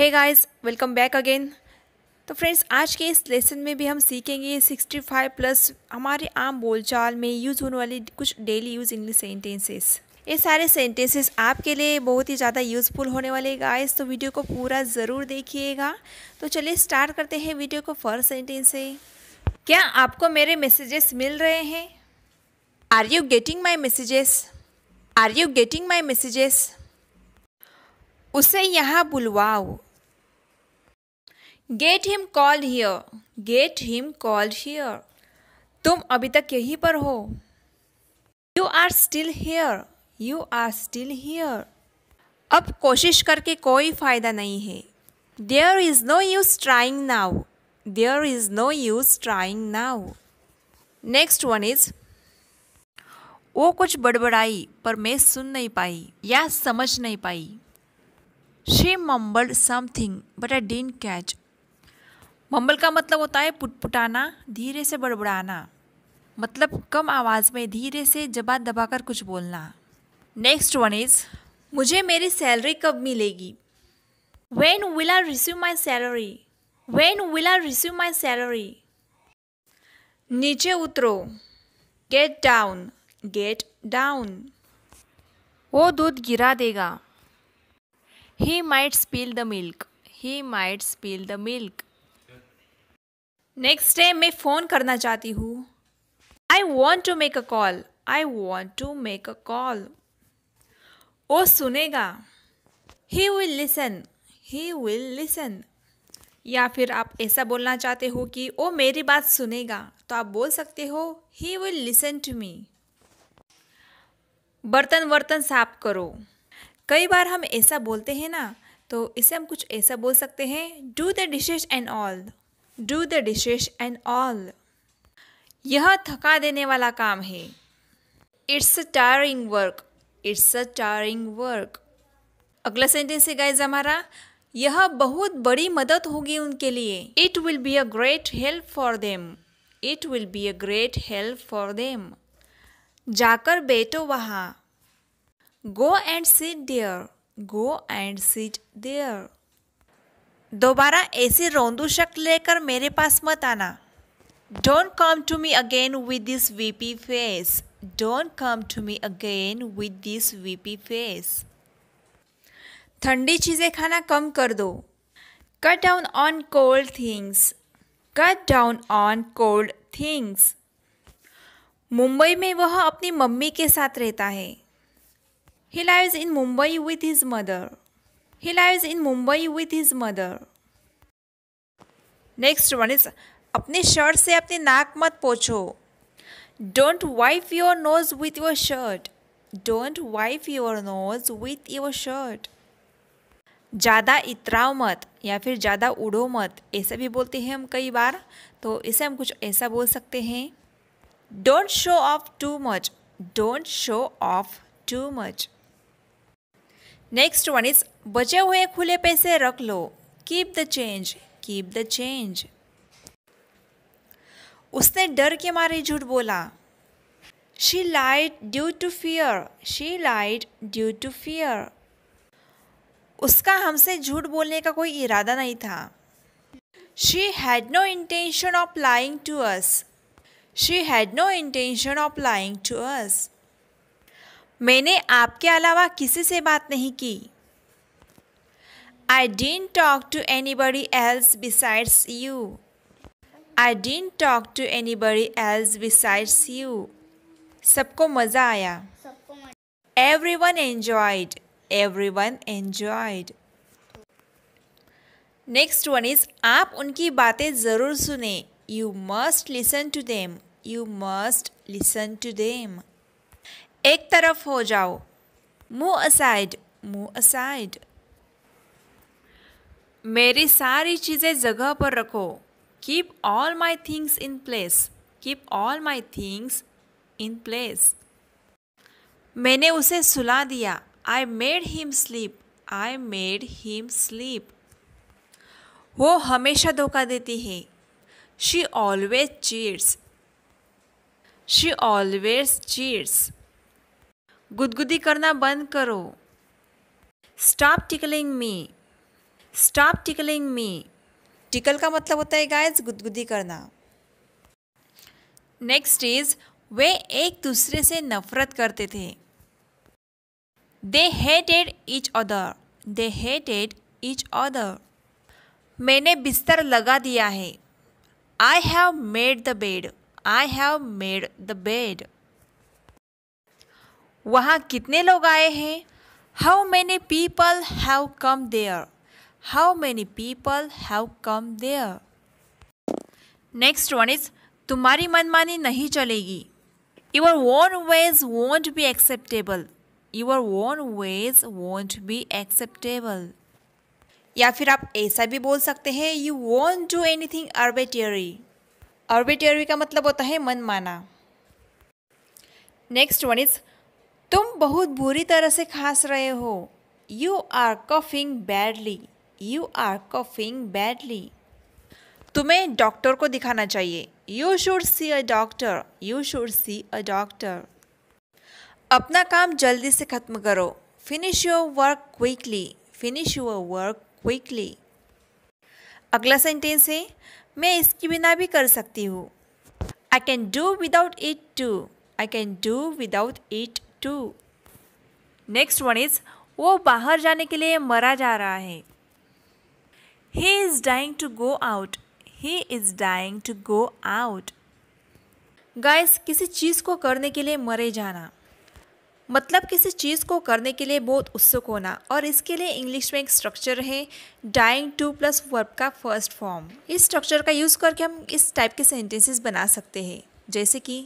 हे guys welcome back again तो friends आज के इस लेसन में भी हम सीखेंगे 65 प्लस हमारे आम बोलचाल में यूज़ होने वाली कुछ डेली यूज़ इंग्लिश सेंटेंसेस ये सारे सेंटेंसेस आपके लिए बहुत ही ज़्यादा यूज़फुल होने वाले गाइस तो वीडियो को पूरा ज़रूर देखिएगा तो चलिए स्टार्ट करते हैं वीडियो को फर्स्ट सेंटेंस से क्या आपको मेरे मैसेजेस मिल रहे हैं are you getting my messages are you getting my messages उसे यहाँ बुलवाओ get him called here get him called here तुम अभी तक यहीं पर हो you are still here you are still here अब कोशिश करके कोई फ़ायदा नहीं है there is no use trying now there is no use trying now next one is वो कुछ बड़बड़ाई पर मैं सुन नहीं पाई या समझ नहीं पाई she mumbled something but I didn't catch mumble का मतलब होता है पुटपुटाना धीरे से बड़बड़ाना मतलब कम आवाज़ में धीरे से दबा कर कुछ बोलना नेक्स्ट वन इज़ मुझे मेरी सैलरी कब मिलेगी when will are receive my salary when will are receive my salary नीचे उतरो गेट डाउन गेट डाउन वो दूध गिरा देगा he might spill the milk he might spill the milk next time मैं फ़ोन करना चाहती हूँ I want to make a call I want to make a call वो सुनेगा he will listen he will listen या फिर आप ऐसा बोलना चाहते हो कि वो मेरी बात सुनेगा तो आप बोल सकते हो he will listen to me बर्तन वर्तन साफ करो कई बार हम ऐसा बोलते हैं ना तो इसे हम कुछ ऐसा बोल सकते हैं do the dishes and all do the dishes and all यह थका देने वाला काम है it's a tiring work it's a tiring work अगला सेंटेंस है गाइज हमारा यह बहुत बड़ी मदद होगी उनके लिए it will be a great help for them it will be a great help for them जाकर बैठो वहाँ go and seat there go and seat there दोबारा ऐसी रोंदू शक्ल लेकर मेरे पास मत आना don't come to me again with this weepy face don't come to me again with this weepy face ठंडी चीज़ें खाना कम कर दो cut down on cold things cut down on cold things Mumbai में वह अपनी मम्मी के साथ रहता है he lives in Mumbai with his mother He lives in Mumbai with his mother. Next one is अपने शर्ट से अपने नाक मत पोछो don't wipe your nose with your shirt don't wipe your nose with your shirt ज़्यादा इतराव मत या फिर ज़्यादा उड़ो मत ऐसे भी बोलते हैं हम कई बार तो इसे हम कुछ ऐसा बोल सकते हैं don't show off too much don't show off too much next one is बचे हुए खुले पैसे रख लो keep the change keep the change उसने डर के मारे झूठ बोला she lied due to fear she lied due to fear उसका हमसे झूठ बोलने का कोई इरादा नहीं था she had no intention of lying to us she had no intention of lying to अस मैंने आपके अलावा किसी से बात नहीं की I didn't talk to anybody else besides you. I didn't talk to anybody else besides you. सबको मज़ा आया Everyone enjoyed. Everyone enjoyed. Next one is आप उनकी बातें ज़रूर सुने You must listen to them. You must listen to them. एक तरफ हो जाओ Move aside. Move aside. मेरी सारी चीज़ें जगह पर रखो keep all my things in place keep all my things in place मैंने उसे सुला दिया I made him sleep I made him sleep वो हमेशा धोखा देती है she always cheats she always cheats गुदगुदी करना बंद करो stop tickling me stop tickling me tickle का मतलब होता है गाइस गुदगुदी करना नेक्स्ट इज वे एक दूसरे से नफरत करते थे they hated each other they hated each other मैंने बिस्तर लगा दिया है I have made the bed I have made the bed वहाँ कितने लोग आए हैं how many people have come there How many people have come there? Next one is तुम्हारी मनमानी नहीं चलेगी Your own ways won't be acceptable. Your own ways won't be acceptable. या फिर आप ऐसा भी बोल सकते हैं you won't do anything arbitrary arbitrary का मतलब होता है मनमाना नेक्स्ट वन इज तुम बहुत बुरी तरह से खांस रहे हो you are coughing badly you are coughing badly तुम्हें डॉक्टर को दिखाना चाहिए you should see a doctor you should see a doctor अपना काम जल्दी से ख़त्म करो finish your work quickly finish your work quickly अगला सेंटेंस है मैं इसके बिना भी कर सकती हूँ I can do without it too I can do without it too next one is वो बाहर जाने के लिए मरा जा रहा है He is dying to go out. He is dying to go out. Guys, किसी चीज़ को करने के लिए मरे जाना मतलब किसी चीज़ को करने के लिए बहुत उत्सुक होना और इसके लिए इंग्लिश में एक स्ट्रक्चर है डाइंग टू प्लस वर्ब का फर्स्ट फॉर्म इस स्ट्रक्चर का यूज़ करके हम इस टाइप के सेंटेंसेस बना सकते हैं जैसे कि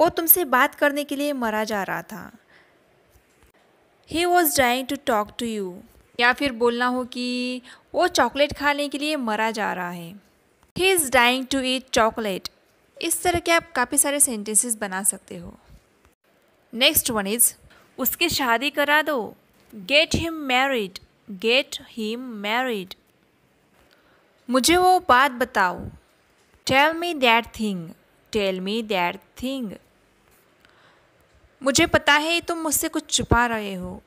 वो तुमसे बात करने के लिए मरा जा रहा था he was dying to talk to you या फिर बोलना हो कि वो चॉकलेट खाने के लिए मरा जा रहा है he is dying to eat chocolate इस तरह के आप काफ़ी सारे सेंटेंसेस बना सकते हो नेक्स्ट वन इज़ उसकी शादी करा दो get him married get him married मुझे वो बात बताओ tell me that thing tell me that thing मुझे पता है तुम मुझसे कुछ छुपा रहे हो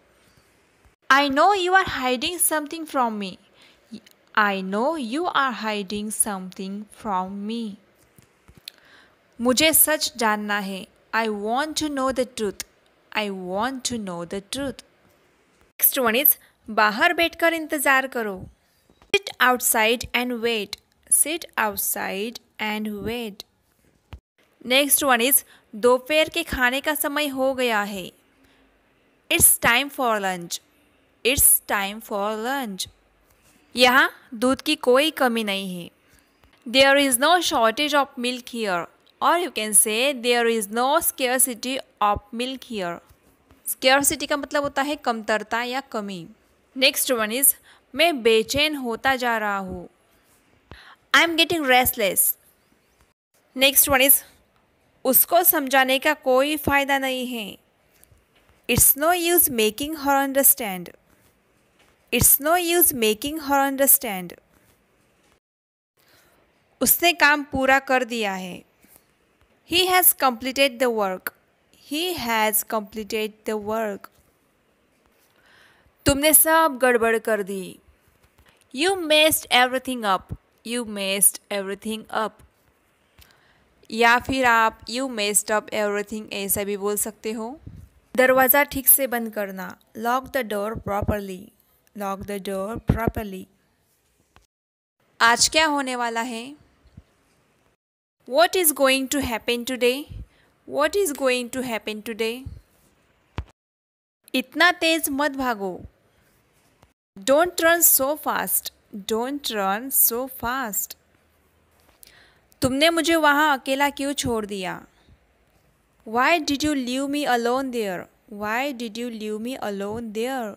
I know you are hiding something from me. I know you are hiding something from me. मुझे सच जानना है I want to know the truth. I want to know the truth. Next one is बाहर बैठकर इंतज़ार करो Sit outside and wait. Sit outside and wait. Next one is दोपहर के खाने का समय हो गया है It's time for lunch. It's time for lunch यहाँ दूध की कोई कमी नहीं है there is no shortage of milk here और you can say there is no scarcity of milk here scarcity का मतलब होता है कमतरता या कमी नेक्स्ट वन इज़ मैं बेचैन होता जा रहा हूँ I am getting restless next one is उसको समझाने का कोई फ़ायदा नहीं है it's no use making her understand it's no use making her understand उसने काम पूरा कर दिया है he has completed the work he has completed the work तुमने सब गड़बड़ कर दी you messed everything up you messed everything up या फिर आप यू मेस्ट अप एवरीथिंग ऐसा भी बोल सकते हो दरवाज़ा ठीक से बंद करना lock the door properly lock the door properly आज क्या होने वाला है what is going to happen today what is going to happen today इतना तेज मत भागो don't run so fast don't run so fast तुमने मुझे वहाँ अकेला क्यों छोड़ दिया why did you leave me alone there why did you leave me alone there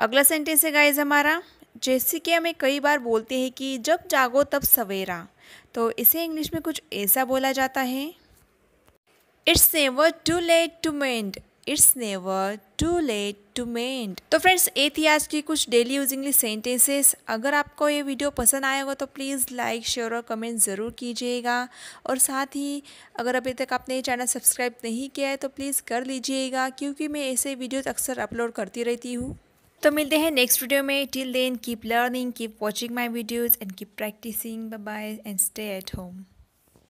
अगला सेंटेंस है गाइज हमारा जैसे कि हमें कई बार बोलते हैं कि जब जागो तब सवेरा तो इसे इंग्लिश में कुछ ऐसा बोला जाता है it's never too late to mend it's never too late to mend तो फ्रेंड्स ये थी आज की कुछ डेली यूज इंग्लिश सेंटेंसेस अगर आपको ये वीडियो पसंद आया होगा तो प्लीज़ लाइक शेयर और कमेंट ज़रूर कीजिएगा और साथ ही अगर अभी तक आपने ये चैनल सब्सक्राइब नहीं किया है तो प्लीज़ कर लीजिएगा क्योंकि मैं ऐसे वीडियोज़ अक्सर अपलोड करती रहती हूँ तो मिलते हैं नेक्स्ट वीडियो में till then keep learning keep watching my videos and keep practising bye and stay at home